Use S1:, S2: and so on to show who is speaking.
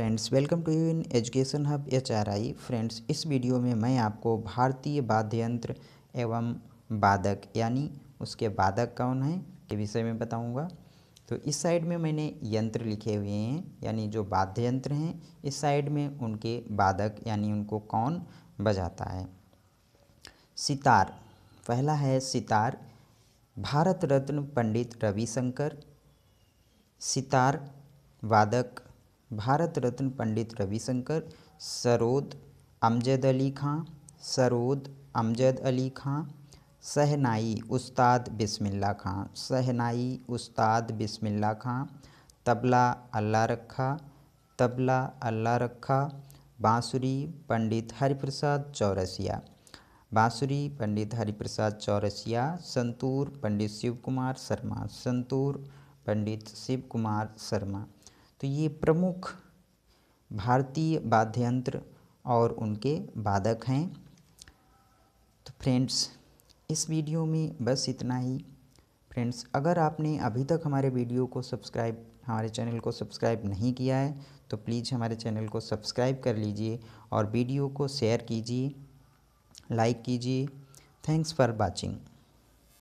S1: friends welcome to you in education hub H R I friends इस वीडियो में मैं आपको भारतीय वाद्य यंत्र एवं वादक यानी उसके वादक कौन है के विषय में बताऊंगा तो इस साइड में मैंने यंत्र लिखे हुए हैं यानी जो वाद्य यंत्र हैं इस साइड में उनके वादक यानी उनको कौन बजाता है सितार पहला है सितार भारत रत्न पंडित रविशंकर सितार वादक भारत रत्न पंडित रविशंकर सरोद अमजद अली खां सरोद अमजद अली खां सहनाई उस्ताद बिस्मिल्ला खां सहनाई उस्ताद बिस्मिल्ला खां तबला अल्लाह रखा तबला अल्लाह रखा बांसुरी पंडित हरिप्रसाद चौरसिया बांसुरी पंडित हरिप्रसाद चौरसिया संतूर पंडित शिव कुमार शर्मा संतूर पंडित शिव कुमार शर्मा तो ये प्रमुख भारतीय वाद्य यंत्र और उनके वादक हैं तो फ्रेंड्स इस वीडियो में बस इतना ही फ्रेंड्स अगर आपने अभी तक हमारे वीडियो को सब्सक्राइब हमारे चैनल को सब्सक्राइब नहीं किया है तो प्लीज़ हमारे चैनल को सब्सक्राइब कर लीजिए और वीडियो को शेयर कीजिए लाइक कीजिए थैंक्स फॉर वॉचिंग